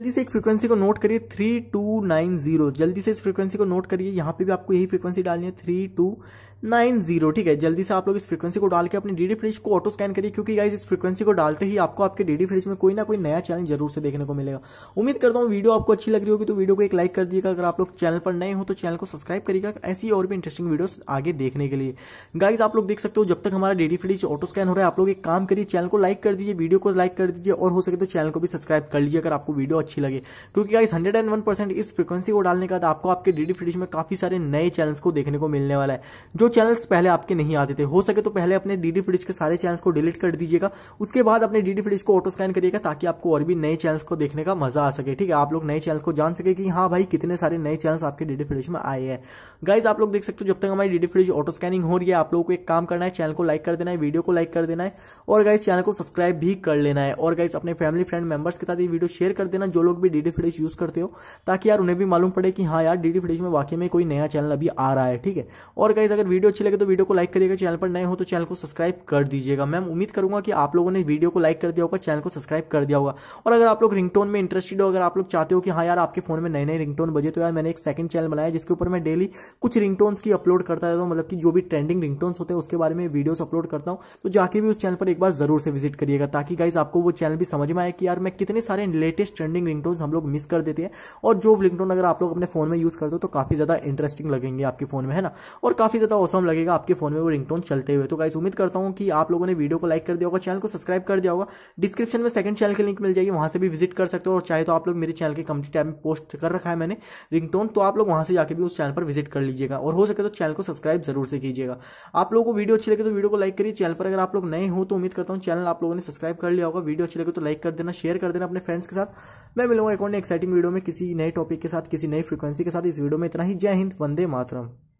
जल्दी से एक फ्रीक्वेंसी को नोट करिए थ्री टू नाइन जीरो जल्दी से इस फ्रीक्वेंसी को नोट करिए यहाँ पे भी आपको यही फ्रीक्वेंसी डालनी है थ्री टू नाइन जीरो ठीक है जल्दी से आप लोग इस फ्रीक्वेंसी को डाल के अपने डीडी फ्रिज को ऑटो स्कैन करिए क्योंकि गाइज इस फ्रीक्वेंसी को डालते ही आपको आपके डीडी फ्रिज में कोई ना कोई नया चैनल जरूर से देखने को मिलेगा उम्मीद करता हूँ वीडियो आपको अच्छी लग रही होगी तो वीडियो को एक लाइक कर दिएगा अगर आप लोग चैनल पर नए हो तो चैनल को सब्सक्राइब करिएगा ऐसी और भी इंटरेस्टिंग वीडियो आगे देखने के लिए गाइज आप लोग देख सकते हो जब तक हमारा डीडी फ्रिज ऑटो स्कैन हो रहा है आप लोग एक काम करिए चैनल को लाइक कर दीजिए वीडियो को लाइक कर दीजिए और हो सके तो चैनल को भी सब्सक्राइब कर लीजिए अगर आपको वीडियो अच्छी लगे क्योंकि guys hundred and one percent इस फ्रीक्वेंसी को डालने के बाद आपको आपके डीडी फ्रिज में काफी सारे नए चैनल को देखने को मिलने वाला है जो चैनल्स पहले आपके नहीं आते थे हो सके तो पहले अपने डीडी फ्रिज के सारे चैनल्स को डिलीट कर दीजिएगा उसके बाद अपने डीडी फ्रिज को ऑटो स्कैन करिएगा ताकि आपको और भी नए चैनल्स को देखने का मजा आ सके ठीक है आप लोग नए चैनल्स को जान सके कि हाँ भाई कितने सारे नए चैनल्स आपके डीडी फ्रिज में आए हैं गाइज आप लोग देख सकते हो जब तक हमारी डीडी फ्रिज ऑटो स्कैनिंग हो रही है आप लोगों को एक काम करना है चैनल को लाइक कर देना है वीडियो को लाइक कर देना है और गाइज चैनल को सब्सक्राइब भी कर लेना है और गाइज अपने फैमिली फ्रेंड मेंबर्स के साथ ये वीडियो शेयर कर देना जो लोग भी डीडी फ्रिज यूज करते हो ताकि यार उन्हें भी मालूम पड़े कि हाँ यार डीडी फ्रिज में वाकई में कोई नया चैनल अभी आ रहा है ठीक है और गाइज अगर वीडियो अच्छी लगे तो वीडियो को लाइक करिएगा चैनल पर नए हो तो चैनल को सब्सक्राइब कर दीजिएगा मैम उम्मीद करूंगा कि आप लोगों ने वीडियो को लाइक कर दिया होगा चैनल को सब्सक्राइब कर दिया होगा और अगर आप लोग रिंगटोन में इंटरेस्टेड हो अगर आप लोग चाहते हो कि हाँ यार आपके फोन में नए नए रिंगटोन बजे तो यार मैंने एक सेकंड चैनल बनाया जिसके ऊपर मैं डेली कुछ रिंगटोन्स की अपलोड करता रहता हूँ मतलब कि जो भी ट्रेंडिंग रिंगटोन्स होते हैं उसके बारे में वीडियोस अपलोड करता हूँ तो जाके भी उस चैनल पर एक बार जरूर से विजिट करिएगा ताकि गाइज आपको वो चैनल भी समझ में आए कि यार मैं कितने सारे लेटेस्ट ट्रेंडिंग रिंगटोन्स हम लोग मिस कर देते हैं और जो रिंगटोन अगर आप लोग अपने फोन में यूज करते हो तो काफी ज्यादा इंटरेस्टिंग लगेंगे आपके फोन में है ना और काफी ज्यादा ऑसम लगेगा आपके फोन में वो रिंगटोन चलते हुए तो गाइस उम्मीद करता हूँ कि आप लोगों ने वीडियो को लाइक कर दिया होगा चैनल को सब्सक्राइब कर दिया होगा डिस्क्रिप्शन में सेकंड चैनल की लिंक मिल जाएगी वहाँ से भी विजिट कर सकते हो और चाहे तो आप लोग मेरे चैनल के कंप्लीट टाइम में पोस्ट कर रखा है मैंने रिंगटोन तो आप लोग वहाँ से जाकर भी उस चैनल पर विजिट कर लीजिएगा और हो सके तो चैनल को सब्सक्राइब जरूर से कीजिएगा आप लोगों को वीडियो अच्छी लगे तो वीडियो को लाइक करिए चैनल पर अगर आप लोग नए हो तो उम्मीद करता हूँ चैनल आप लोगों ने सब्सक्राइब कर लिया होगा वीडियो अच्छी लगे तो लाइक कर देना शेयर कर देना अपने फ्रेंड्स के साथ मैं मिलूंगा एक और एक्साइटिंग वीडियो में किसी नए टॉपिक के साथ किसी नई फ्रिक्वेंसी के साथ इस वीडियो में इतना ही जय हिंद वंदे मातरम